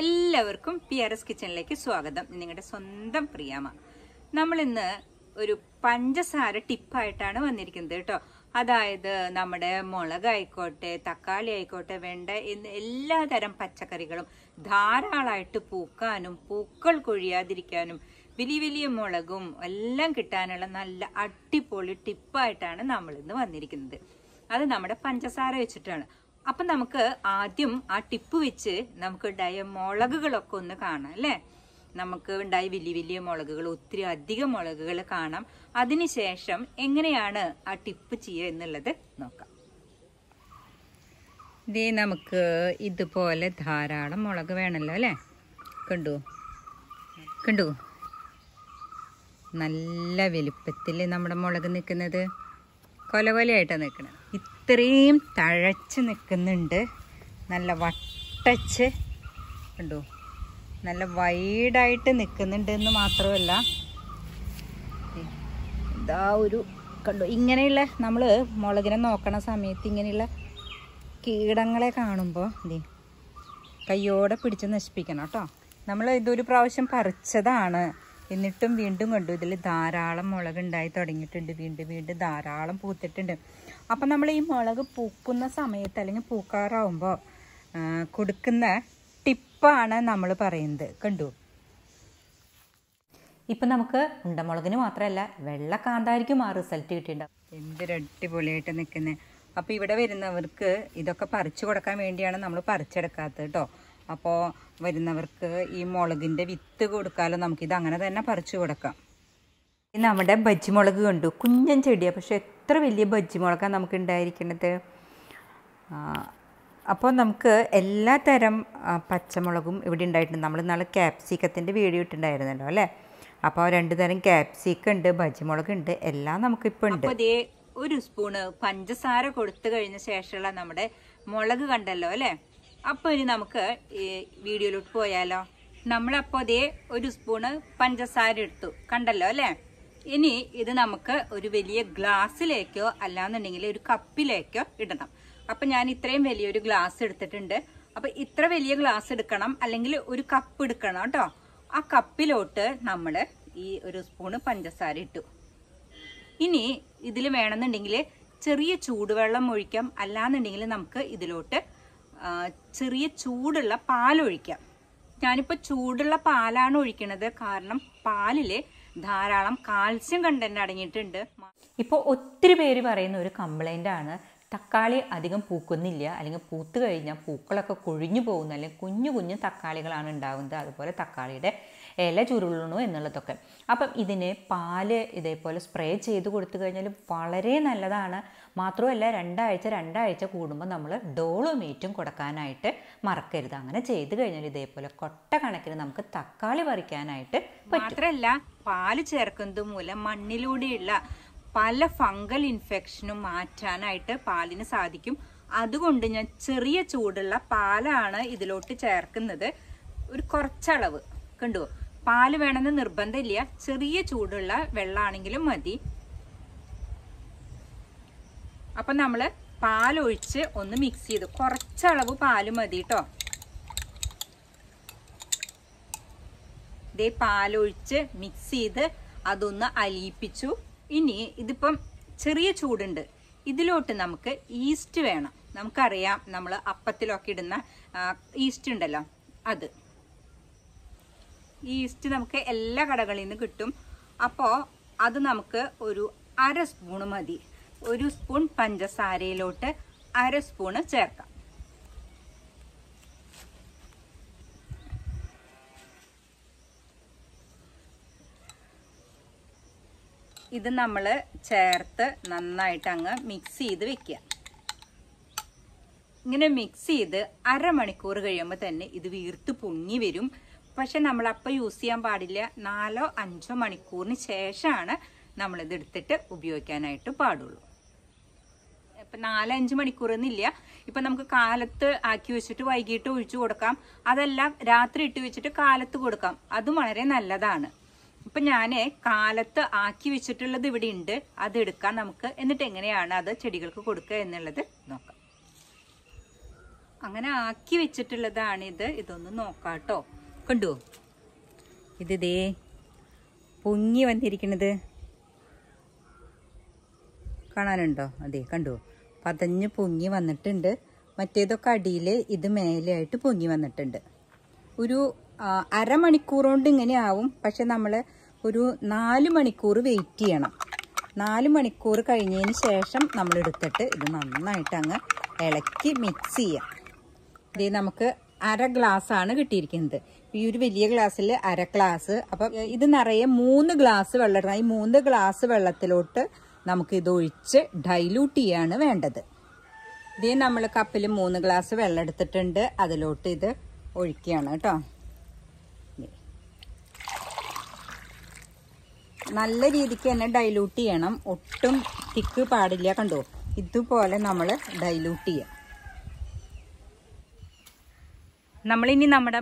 എല്ലാവർക്കും P R S കിച്ചണിലേക്ക് സ്വാഗതം നിങ്ങളുടെ സ്വന്തം പ്രിയാമ നമ്മളിന്ന് ഒരു പഞ്ചസാര ടിപ്പായിട്ടാണ് വന്നിരിക്കുന്നത് കേട്ടോ അതായത് നമ്മുടെ മുളക് ആയിക്കോട്ടെ തക്കാളി ആയിക്കോട്ടെ വെണ്ട എന്ന് എല്ലാതരം പച്ചക്കറികളും ധാരാളമായിട്ട് പൂക്കാനും പൂക്കൾ കൊഴിയാതിരിക്കാനും വലിയ വലിയ മുളകും എല്ലാം കിട്ടാനുള്ള നല്ല അടിപൊളി ടിപ്പായിട്ടാണ് നമ്മളിന്ന് വന്നിരിക്കുന്നത് അത് നമ്മുടെ പഞ്ചസാര വെച്ചിട്ടാണ് അപ്പം നമുക്ക് ആദ്യം ആ ടിപ്പ് വെച്ച് നമുക്ക് ഉണ്ടായ മുളകുകളൊക്കെ ഒന്ന് കാണാം അല്ലേ നമുക്ക് ഉണ്ടായ വലിയ വലിയ മുളകുകൾ ഒത്തിരി അധികം മുളകുകൾ കാണാം അതിനുശേഷം എങ്ങനെയാണ് ആ ടിപ്പ് ചെയ്യുക എന്നുള്ളത് നോക്കാം ഇതേ നമുക്ക് ഇതുപോലെ ധാരാളം മുളക് വേണമല്ലോ അല്ലേ കണ്ടു കണ്ടു നല്ല വലിപ്പത്തിൽ നമ്മുടെ മുളക് നിൽക്കുന്നത് കൊല കൊലയായിട്ടാണ് നിൽക്കുന്നത് ഇത്രയും തഴച്ച് നിൽക്കുന്നുണ്ട് നല്ല വട്ടച്ച് കണ്ടോ നല്ല വൈഡായിട്ട് നിൽക്കുന്നുണ്ട് എന്ന് മാത്രമല്ല ഇതാ ഒരു കണ്ടു ഇങ്ങനെയുള്ള നമ്മൾ മുളകിനെ നോക്കണ സമയത്ത് ഇങ്ങനെയുള്ള കീടങ്ങളെ കാണുമ്പോൾ ഇതേ കയ്യോടെ പിടിച്ച് നശിപ്പിക്കണം കേട്ടോ നമ്മൾ ഇതൊരു പ്രാവശ്യം പറിച്ചതാണ് എന്നിട്ടും വീണ്ടും കണ്ടു ഇതിൽ ധാരാളം മുളക് ഉണ്ടായി തുടങ്ങിയിട്ടുണ്ട് വീണ്ടും വീണ്ടും ധാരാളം പൂത്തിട്ടുണ്ട് അപ്പം നമ്മൾ ഈ മുളക് പൂക്കുന്ന സമയത്ത് അല്ലെങ്കിൽ പൂക്കാറാവുമ്പോൾ കൊടുക്കുന്ന ടിപ്പാണ് നമ്മൾ പറയുന്നത് കണ്ടു ഇപ്പം നമുക്ക് ഉണ്ടമുളകിന് മാത്രമല്ല വെള്ള കാന്താരിക്കും ആ റിസൾട്ട് എന്ത് എന്തൊരു അടിപൊളിയായിട്ട് നിൽക്കുന്നത് അപ്പോൾ ഇവിടെ വരുന്നവർക്ക് ഇതൊക്കെ പറിച്ചു കൊടുക്കാൻ വേണ്ടിയാണ് നമ്മൾ പറിച്ചെടുക്കാത്തത് കേട്ടോ അപ്പോൾ വരുന്നവർക്ക് ഈ മുളകിൻ്റെ വിത്ത് കൊടുക്കാമല്ലോ നമുക്കിത് അങ്ങനെ തന്നെ പറിച്ചു കൊടുക്കാം നമ്മുടെ ബജ്ജിമുളക് കണ്ടു കുഞ്ഞൻ ചെടിയാണ് പക്ഷെ എത്ര വലിയ ബജ്ജിമുളകാണ് നമുക്ക് ഉണ്ടായിരിക്കുന്നത് അപ്പോൾ നമുക്ക് എല്ലാ തരം പച്ചമുളകും ഇവിടെ ഉണ്ടായിട്ടുണ്ട് നമ്മൾ നാളെ ക്യാപ്സിക്കത്തിൻ്റെ വീഡിയോ ഇട്ടിട്ടുണ്ടായിരുന്നല്ലോ അല്ലേ അപ്പോൾ രണ്ട് തരം ക്യാപ്സിക്ക ഉണ്ട് ബജ്ജിമുളക് ഉണ്ട് എല്ലാം നമുക്കിപ്പോൾ ഉണ്ട് ഒരു സ്പൂണ് പഞ്ചസാര കൊടുത്തു കഴിഞ്ഞ ശേഷമുള്ള നമ്മുടെ മുളക് കണ്ടല്ലോ അല്ലേ അപ്പോൾ ഇനി നമുക്ക് ഈ വീഡിയോയിലോട്ട് പോയാലോ നമ്മളപ്പോൾ ഇതേ ഒരു സ്പൂണ് പഞ്ചസാര എടുത്തു കണ്ടല്ലോ അല്ലേ ഇനി ഇത് നമുക്ക് ഒരു വലിയ ഗ്ലാസ്സിലേക്കോ അല്ലാന്നുണ്ടെങ്കിൽ ഒരു കപ്പിലേക്കോ ഇടണം അപ്പം ഞാൻ ഇത്രയും വലിയൊരു ഗ്ലാസ് എടുത്തിട്ടുണ്ട് അപ്പം ഇത്ര വലിയ ഗ്ലാസ് എടുക്കണം അല്ലെങ്കിൽ ഒരു കപ്പ് എടുക്കണം കേട്ടോ ആ കപ്പിലോട്ട് നമ്മൾ ഈ ഒരു സ്പൂണ് പഞ്ചസാര ഇട്ടു ഇനി ഇതിൽ വേണമെന്നുണ്ടെങ്കിൽ ചെറിയ ചൂടുവെള്ളം ഒഴിക്കാം അല്ലാന്നുണ്ടെങ്കിൽ നമുക്ക് ഇതിലോട്ട് ചെറിയ ചൂടുള്ള പാലൊഴിക്കാം ഞാനിപ്പോൾ ചൂടുള്ള പാലാണ് ഒഴിക്കുന്നത് കാരണം പാലിൽ ധാരാളം കാൽസ്യം കണ്ടന്റ് അടങ്ങിയിട്ടുണ്ട് ഇപ്പോൾ ഒത്തിരി പേര് പറയുന്ന ഒരു കംപ്ലൈൻ്റ് ആണ് തക്കാളി അധികം പൂക്കുന്നില്ല അല്ലെങ്കിൽ പൂത്ത് കഴിഞ്ഞാൽ പൂക്കളൊക്കെ കൊഴിഞ്ഞു പോകുന്ന അല്ലെങ്കിൽ കുഞ്ഞു കുഞ്ഞു തക്കാളികളാണ് ഉണ്ടാകുന്നത് അതുപോലെ തക്കാളിയുടെ ഇല ചുരുളണു എന്നുള്ളതൊക്കെ അപ്പം ഇതിന് പാല് ഇതേപോലെ സ്പ്രേ ചെയ്ത് കൊടുത്തു കഴിഞ്ഞാൽ വളരെ നല്ലതാണ് മാത്രമല്ല രണ്ടാഴ്ച രണ്ടാഴ്ച കൂടുമ്പോൾ നമ്മൾ ഡോളോമേറ്റും കൊടുക്കാനായിട്ട് മറക്കരുത് അങ്ങനെ ചെയ്ത് കഴിഞ്ഞാൽ ഇതേപോലെ കൊട്ട കണക്കിന് നമുക്ക് തക്കാളി പറിക്കാനായിട്ട് മാത്രമല്ല പാല് ചേർക്കുന്നത് മൂലം മണ്ണിലൂടെയുള്ള പല ഫംഗൽ ഇൻഫെക്ഷനും മാറ്റാനായിട്ട് പാലിന് സാധിക്കും അതുകൊണ്ട് ഞാൻ ചെറിയ ചൂടുള്ള പാലാണ് ഇതിലോട്ട് ചേർക്കുന്നത് ഒരു കുറച്ചളവ് കണ്ടുവോ പാല് വേണമെന്ന് നിർബന്ധമില്ല ചെറിയ ചൂടുള്ള വെള്ളമാണെങ്കിലും മതി അപ്പം നമ്മൾ പാലൊഴിച്ച് ഒന്ന് മിക്സ് ചെയ്ത് കുറച്ചളവ് പാല് മതി കേട്ടോ ഇതേ പാലൊഴിച്ച് മിക്സ് ചെയ്ത് അതൊന്ന് അലിയിപ്പിച്ചു ഇനി ഇതിപ്പം ചെറിയ ചൂടുണ്ട് ഇതിലോട്ട് നമുക്ക് ഈസ്റ്റ് വേണം നമുക്കറിയാം നമ്മൾ അപ്പത്തിലൊക്കെ ഇടുന്ന ഈസ്റ്റ് ഉണ്ടല്ലോ അത് ഈസ്റ്റ് നമുക്ക് എല്ലാ കടകളിൽ നിന്ന് കിട്ടും അപ്പോൾ അത് നമുക്ക് ഒരു അര സ്പൂൺ മതി ഒരു സ്പൂൺ പഞ്ചസാരയിലോട്ട് അര സ്പൂണ് ചേർക്കാം ഇത് നമ്മൾ ചേർത്ത് നന്നായിട്ട് അങ്ങ് മിക്സ് ചെയ്ത് വെക്കുക ഇങ്ങനെ മിക്സ് ചെയ്ത് അരമണിക്കൂർ കഴിയുമ്പോൾ തന്നെ ഇത് വീർത്ത് പൊങ്ങി വരും പക്ഷെ നമ്മൾ അപ്പോൾ യൂസ് ചെയ്യാൻ പാടില്ല നാലോ അഞ്ചോ മണിക്കൂറിന് ശേഷമാണ് നമ്മളിത് എടുത്തിട്ട് ഉപയോഗിക്കാനായിട്ട് പാടുള്ളൂ ഇപ്പം നാലഞ്ച് മണിക്കൂറൊന്നുമില്ല ഇപ്പം നമുക്ക് കാലത്ത് ആക്കി വെച്ചിട്ട് വൈകിട്ട് ഒഴിച്ചു കൊടുക്കാം അതെല്ലാം രാത്രി ഇട്ട് വെച്ചിട്ട് കാലത്ത് കൊടുക്കാം അതും വളരെ നല്ലതാണ് ഇപ്പം ഞാൻ കാലത്ത് ആക്കി വെച്ചിട്ടുള്ളത് ഇവിടെ ഉണ്ട് അതെടുക്കാം നമുക്ക് എന്നിട്ട് എങ്ങനെയാണ് അത് ചെടികൾക്ക് കൊടുക്കുക എന്നുള്ളത് നോക്കാം അങ്ങനെ ആക്കി വെച്ചിട്ടുള്ളതാണിത് ഇതൊന്ന് നോക്കാം കേട്ടോ കണ്ടു ഇത് ദേ പൊങ്ങി വന്നിരിക്കണത് കാണാനുണ്ടോ അതെ കണ്ടു പതഞ്ഞ് പൊങ്ങി വന്നിട്ടുണ്ട് മറ്റേതൊക്കെ അടിയിൽ ഇത് മേലെയായിട്ട് പൊങ്ങി വന്നിട്ടുണ്ട് ഒരു അരമണിക്കൂറുകൊണ്ട് കൊണ്ട് ഇങ്ങനെ ആവും പക്ഷെ നമ്മൾ ഒരു നാല് മണിക്കൂർ വെയിറ്റ് ചെയ്യണം നാല് മണിക്കൂർ കഴിഞ്ഞതിന് ശേഷം നമ്മൾ എടുത്തിട്ട് ഇത് നന്നായിട്ട് അങ്ങ് ഇളക്കി മിക്സ് ചെയ്യാം ഇത് നമുക്ക് അര ഗ്ലാസ്സാണ് കിട്ടിയിരിക്കുന്നത് ഈ ഒരു വലിയ ഗ്ലാസ്സിൽ അര ഗ്ലാസ് അപ്പം ഇത് നിറയെ മൂന്ന് ഗ്ലാസ് വെള്ളം ഈ മൂന്ന് ഗ്ലാസ് വെള്ളത്തിലോട്ട് നമുക്ക് ഇത് ഒഴിച്ച് ഡൈലൂട്ട് ചെയ്യാണ് വേണ്ടത് ഇതേ നമ്മൾ കപ്പിൽ മൂന്ന് ഗ്ലാസ് വെള്ളം എടുത്തിട്ടുണ്ട് അതിലോട്ട് ഇത് ഒഴിക്കുകയാണ് കേട്ടോ നല്ല രീതിക്ക് തന്നെ ഡൈലൂട്ട് ചെയ്യണം ഒട്ടും തിക്ക് പാടില്ല കണ്ടോ ഇതുപോലെ നമ്മൾ ഡൈലൂട്ട് ചെയ്യാം നമ്മളിനി നമ്മുടെ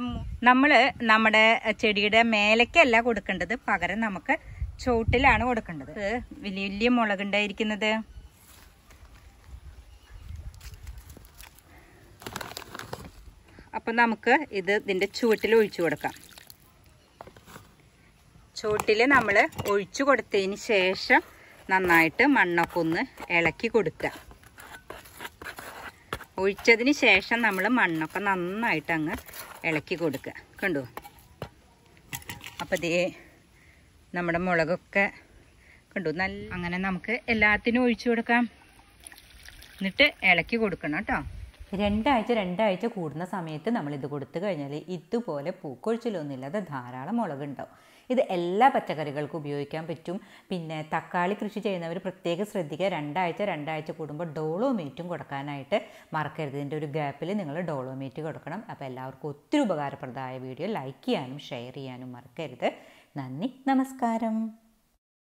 നമ്മൾ നമ്മുടെ ചെടിയുടെ മേലക്കല്ല കൊടുക്കേണ്ടത് പകരം നമുക്ക് ചോട്ടിലാണ് കൊടുക്കേണ്ടത് വലിയ വലിയ മുളകുണ്ടായിരിക്കുന്നത് അപ്പം നമുക്ക് ഇത് ഇതിൻ്റെ ചുവട്ടിൽ ഒഴിച്ചു കൊടുക്കാം ചുവട്ടിൽ നമ്മൾ ഒഴിച്ചു കൊടുത്തതിന് ശേഷം നന്നായിട്ട് മണ്ണൊക്കെ ഒന്ന് ഇളക്കി കൊടുക്കാം ഒഴിച്ചതിന് ശേഷം നമ്മൾ മണ്ണൊക്കെ നന്നായിട്ട് അങ്ങ് ഇളക്കി കൊടുക്കുക കണ്ടു അപ്പോൾ ഇതേ നമ്മുടെ മുളകൊക്കെ കണ്ടു നല്ല അങ്ങനെ നമുക്ക് എല്ലാത്തിനും ഒഴിച്ചു കൊടുക്കാം എന്നിട്ട് ഇളക്കി കൊടുക്കണം കേട്ടോ രണ്ടാഴ്ച രണ്ടാഴ്ച കൂടുന്ന സമയത്ത് നമ്മൾ ഇത് കൊടുത്തു കഴിഞ്ഞാൽ ഇതുപോലെ പൂക്കൊഴിച്ചിലൊന്നുമില്ലാതെ ധാരാളം മുളകുണ്ടാവും ഇത് എല്ലാ പച്ചക്കറികൾക്കും ഉപയോഗിക്കാൻ പറ്റും പിന്നെ തക്കാളി കൃഷി ചെയ്യുന്നവർ പ്രത്യേകം ശ്രദ്ധിക്കുക രണ്ടാഴ്ച രണ്ടാഴ്ച കൂടുമ്പോൾ ഡോളോമേറ്റും കൊടുക്കാനായിട്ട് മറക്കരുത് ഇതിൻ്റെ ഒരു ഗ്യാപ്പിൽ നിങ്ങൾ ഡോളോമേറ്റ് കൊടുക്കണം അപ്പോൾ എല്ലാവർക്കും ഒത്തിരി ഉപകാരപ്രദമായ വീഡിയോ ലൈക്ക് ചെയ്യാനും ഷെയർ ചെയ്യാനും മറക്കരുത് നന്ദി നമസ്കാരം